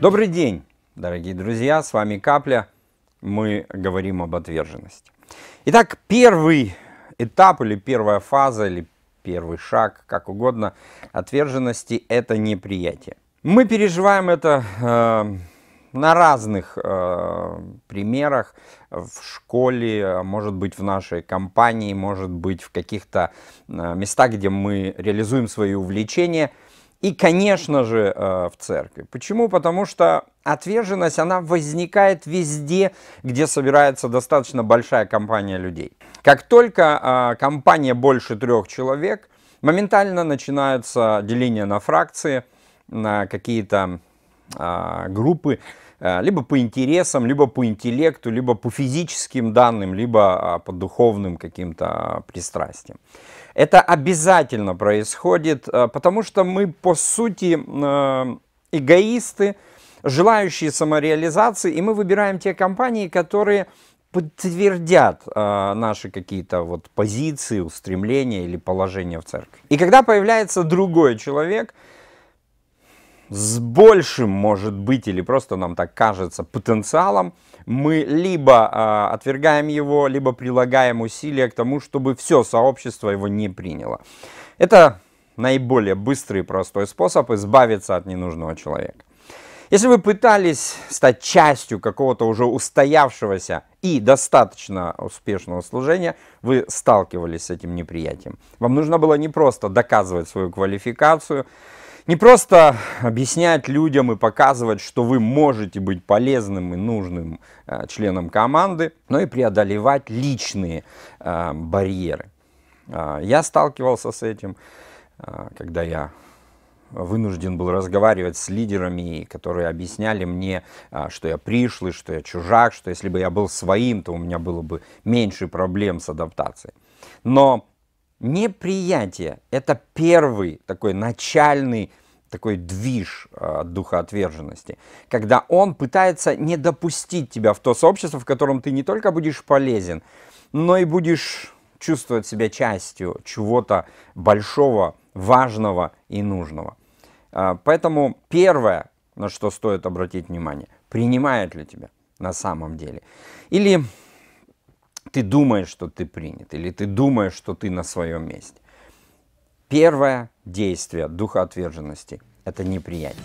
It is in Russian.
Добрый день, дорогие друзья, с вами Капля. Мы говорим об отверженности. Итак, первый этап или первая фаза или первый шаг, как угодно, отверженности – это неприятие. Мы переживаем это э, на разных э, примерах, в школе, может быть, в нашей компании, может быть, в каких-то э, местах, где мы реализуем свои увлечения – и, конечно же, э, в церкви. Почему? Потому что отверженность, она возникает везде, где собирается достаточно большая компания людей. Как только э, компания больше трех человек, моментально начинается деление на фракции, на какие-то э, группы, либо по интересам, либо по интеллекту, либо по физическим данным, либо по духовным каким-то пристрастиям. Это обязательно происходит, э, потому что мы, по сути, э, эгоисты, желающие самореализации, и мы выбираем те компании, которые подтвердят э, наши какие-то вот позиции, устремления или положения в церкви. И когда появляется другой человек, с большим, может быть, или просто нам так кажется, потенциалом, мы либо э, отвергаем его, либо прилагаем усилия к тому, чтобы все сообщество его не приняло. Это наиболее быстрый и простой способ избавиться от ненужного человека. Если вы пытались стать частью какого-то уже устоявшегося и достаточно успешного служения, вы сталкивались с этим неприятием. Вам нужно было не просто доказывать свою квалификацию, не просто объяснять людям и показывать, что вы можете быть полезным и нужным э, членом команды, но и преодолевать личные э, барьеры. А, я сталкивался с этим, э, когда я вынужден был разговаривать с лидерами, которые объясняли мне, что я пришлый, что я чужак, что если бы я был своим, то у меня было бы меньше проблем с адаптацией. Но неприятие – это первый такой начальный такой движ а, от духа отверженности, когда он пытается не допустить тебя в то сообщество, в котором ты не только будешь полезен, но и будешь чувствовать себя частью чего-то большого, важного и нужного. А, поэтому первое, на что стоит обратить внимание, принимает ли тебя на самом деле. Или ты думаешь, что ты принят, или ты думаешь, что ты на своем месте. Первое действие духа отверженности — это неприятие.